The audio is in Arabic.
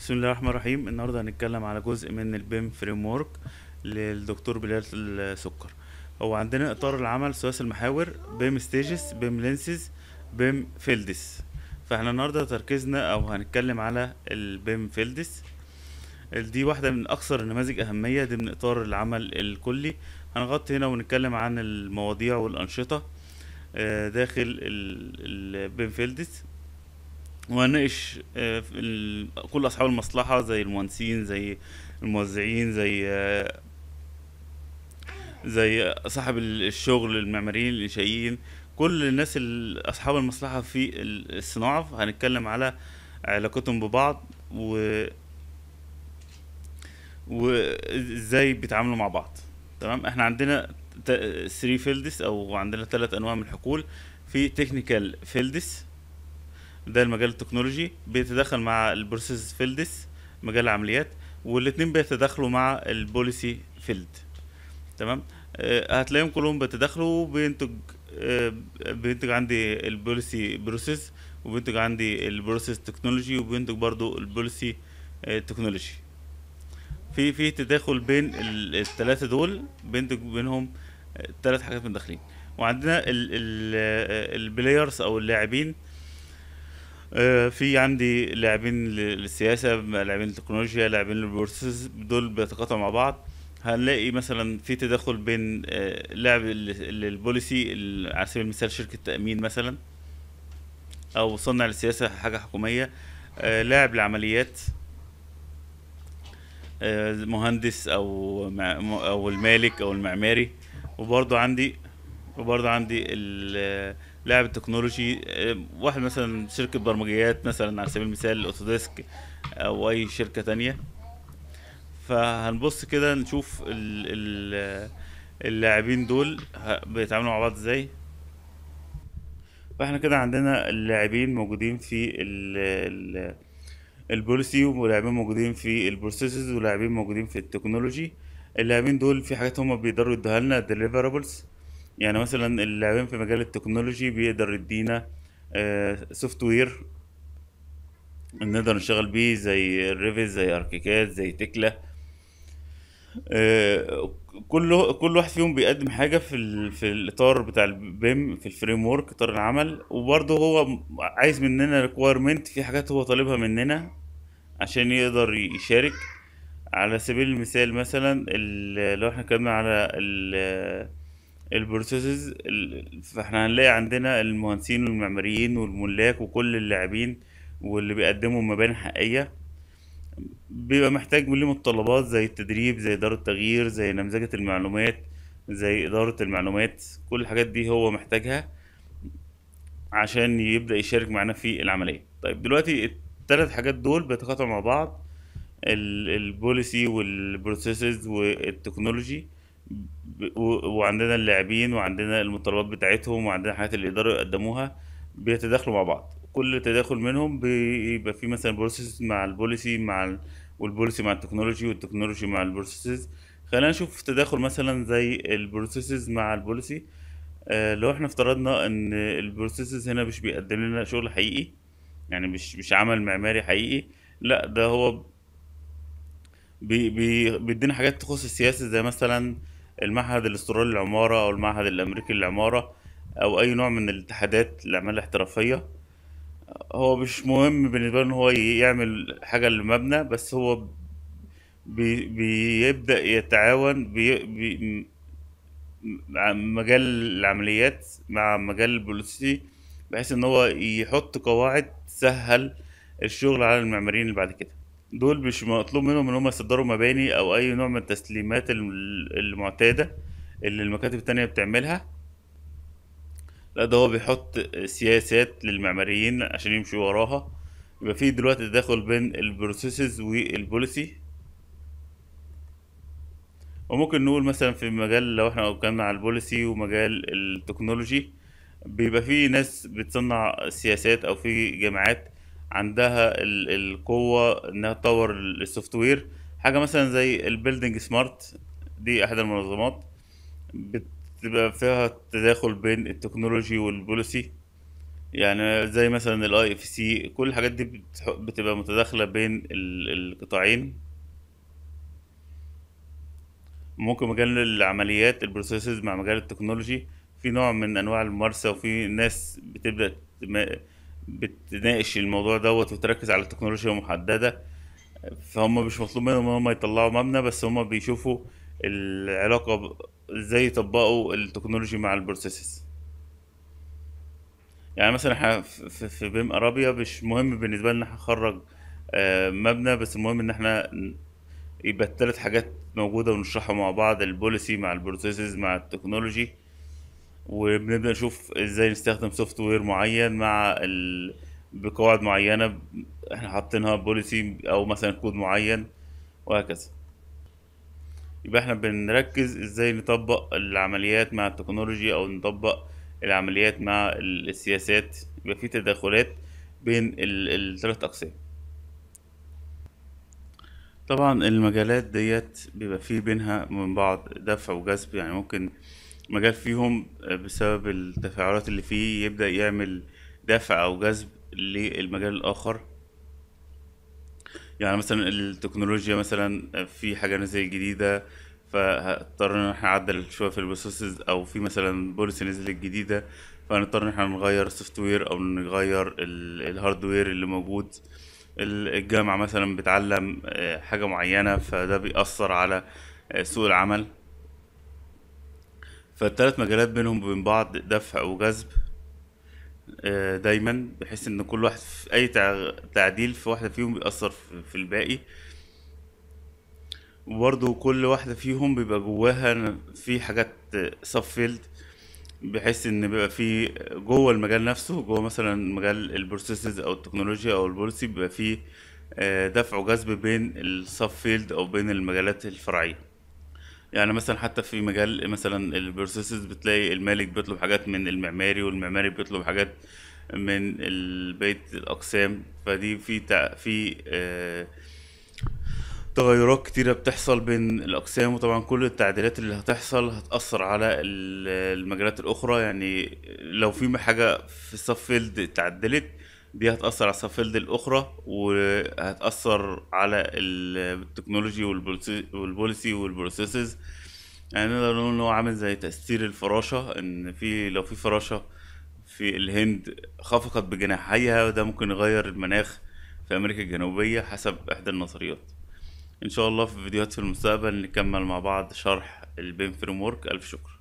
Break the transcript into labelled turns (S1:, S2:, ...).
S1: بسم الله الرحمن الرحيم النهارده هنتكلم على جزء من البيم فريم ورك للدكتور بلال السكر هو عندنا اطار العمل ثلاثي المحاور بيم ستيجز بيم لينسز بيم فيلدس فاحنا النهارده تركيزنا او هنتكلم على البيم فيلدس دي واحدة من أكثر النماذج أهمية دي من إطار العمل الكلي هنغطي هنا ونتكلم عن المواضيع والأنشطة آه، داخل البيم فيلدس وهنناقش آه، كل اصحاب المصلحه زي المهندسين زي الموزعين زي آه، زي صاحب الشغل المعماريين الانشائيين كل الناس اصحاب المصلحه في الصناعه هنتكلم على علاقتهم ببعض و وازاي بيتعاملوا مع بعض تمام احنا عندنا 3 فيلدس او عندنا ثلاث انواع من الحقول في تكنيكال فيلدس ده المجال التكنولوجي بيتداخل مع البروسيس فيلدس مجال العمليات والاثنين بيتداخلوا مع البوليسي فيلد تمام آه، هتلاقيهم كلهم بيتداخلوا وبينتج آه، بينتج عندي البوليسي بروسيس وبينتج عندي البروسيس تكنولوجي وبينتج برضو البوليسي تكنولوجي آه، في في تداخل بين الثلاثه دول بينتج بينهم ثلاث حاجات متداخلين وعندنا البلايرز او اللاعبين آه، في عندي لاعبين للسياسه لاعبين للتكنولوجيا لاعبين للبورسز دول بيتقاطعوا مع بعض هنلاقي مثلا في تداخل بين آه، لاعب للبوليسي على سبيل المثال شركه تامين مثلا او صنع للسياسه حاجه حكوميه آه، لاعب العمليات مهندس او او المالك او المعماري وبرضه عندي وبرضه عندي ال لاعب التكنولوجي آه، واحد مثلا شركه برمجيات مثلا على سبيل المثال اوتوديسك او اي شركه تانية فهنبص كده نشوف اللاعبين دول بيتعاملوا مع بعض ازاي فاحنا كده عندنا اللاعبين موجودين في ال ال البوليسي ولاعبين موجودين في البروسيسز ولاعبين موجودين في التكنولوجي اللاعبين دول في حاجات هما بيقدروا يدوها لنا deliverables يعني مثلا اللاعبين في مجال التكنولوجي بيقدر يدينا سوفت آه، وير نقدر نشتغل بيه زي ريفيز زي اركيكات زي تكلا آه، كل كل واحد فيهم بيقدم حاجه في في الاطار بتاع البيم في الفريم ورك اطار العمل وبرضه هو عايز مننا ريكويرمنت في حاجات هو طالبها مننا عشان يقدر يشارك على سبيل المثال مثلا لو احنا اتكلمنا على ال البروسيسز فاحنا هنلاقي عندنا المهندسين والمعماريين والملاك وكل اللاعبين واللي بيقدموا مباني حقيقيه بيبقى محتاج ليه متطلبات زي التدريب زي إدارة التغيير زي نمذجة المعلومات زي إدارة المعلومات كل الحاجات دي هو محتاجها عشان يبدأ يشارك معانا في العملية طيب دلوقتي التلات حاجات دول بيتقاطعوا مع بعض البوليسي والبروسيسز والتكنولوجي وعندنا اللاعبين وعندنا المتطلبات بتاعتهم وعندنا الحاجات اللي يقدروا يقدموها بيتداخلوا مع بعض كل تداخل منهم بيبقى فيه مثلا بروسيس مع البوليسي مع ال... والبوليسي مع التكنولوجي والتكنولوجي مع البروسيسز خلينا نشوف تداخل مثلا زي البروسيسز مع البوليسي آه لو احنا افترضنا ان البروسيسز هنا مش بيقدم لنا شغل حقيقي يعني مش مش عمل معماري حقيقي لا ده هو بي بي بيدينا حاجات تخص السياسه زي مثلا المعهد الاسترالي للعمارة أو المعهد الأمريكي للعمارة أو أي نوع من الاتحادات الأعمال الاحترافية هو مش مهم بالنسبة له إن هو يعمل حاجة للمبنى بس هو بي بيبدأ يتعاون بي بي مجال العمليات مع مجال البوليسي بحيث ان هو يحط قواعد تسهل الشغل على المعماريين اللي بعد كده دول مش مطلوب منهم ان هم يصدروا مباني او اي نوع من التسليمات المعتاده اللي المكاتب التانية بتعملها لا ده هو بيحط سياسات للمعماريين عشان يمشوا وراها يبقى في دلوقتي تداخل بين البروسيسز والبوليسي وممكن نقول مثلا في مجال لو احنا اتكلمنا على البوليسي ومجال التكنولوجي بيبقى في ناس بتصنع سياسات او في جامعات عندها القوه انها تطور السوفت وير حاجه مثلا زي البيلدنج سمارت دي احد المنظمات بتبقى فيها تداخل بين التكنولوجي والبوليسي يعني زي مثلا الاي اف سي كل الحاجات دي بتبقى متداخله بين القطاعين ممكن مجال العمليات البروسيسز مع مجال التكنولوجي في نوع من انواع الممارسه وفي ناس بتبدا بتناقش الموضوع دوت وتركز على تكنولوجيا محدده فهم مش مطلوب منهم ان هم يطلعوا مبنى بس هم بيشوفوا العلاقه ازاي يطبقوا التكنولوجي مع البروسيسز يعني مثلا احنا في بيم ارابيا مش مهم بالنسبه لنا نخرج آه، مبنى بس المهم ان احنا يبقى الثلاث حاجات موجوده ونشرحها مع بعض البوليسي مع البروسيسز مع التكنولوجي وبنبدا نشوف ازاي نستخدم سوفت وير معين مع ال... بقواعد معينه احنا حاطينها بوليسي او مثلا كود معين وهكذا يبقى احنا بنركز ازاي نطبق العمليات مع التكنولوجي او نطبق العمليات مع السياسات يبقى في تداخلات بين الثلاث اقسام طبعا المجالات ديت بيبقى في بينها من بعض دفع وجذب يعني ممكن مجال فيهم بسبب التفاعلات اللي فيه يبدأ يعمل دافع أو جذب للمجال الآخر يعني مثلا التكنولوجيا مثلا في حاجة نزلت جديدة فهضطر ان احنا نعدل شويه في البروسيسز او في مثلا بوليسي نزلت جديده فهنضطر ان احنا نغير السوفت وير او نغير الهاردوير اللي موجود الجامعه مثلا بتعلم آه، حاجه معينه فده بيأثر على آه، سوق العمل فالثلاث مجالات بينهم وبين بعض دفع وجذب آه، دايما بحيث ان كل واحد في اي تعديل في واحده فيهم بيأثر في الباقي وبرضه كل واحده فيهم بيبقى جواها في حاجات سب فيلد بحيث ان بيبقى في جوه المجال نفسه جوه مثلا مجال البروسيسز او التكنولوجيا او البوليسي بيبقى في آه، دفع وجذب بين السب فيلد او بين المجالات الفرعيه يعني مثلا حتى في مجال مثلا البروسيسز بتلاقي المالك بيطلب حاجات من المعماري والمعماري بيطلب حاجات من البيت الاقسام فدي في تع... في آه تغيرات كتيرة بتحصل بين الأقسام وطبعا كل التعديلات اللي هتحصل هتأثر على المجالات الأخرى يعني لو في حاجة في الصف فيلد اتعدلت دي هتأثر على السفلد الأخرى وهتأثر على التكنولوجي والبوليسي والبروسيسز يعني نقدر نقول إن هو عامل زي تأثير الفراشة إن في لو في فراشة في الهند خفقت بجناحيها ده ممكن يغير المناخ في أمريكا الجنوبية حسب إحدى النظريات إن شاء الله في فيديوهات في المستقبل نكمل مع بعض شرح البين فريم ورك ألف شكر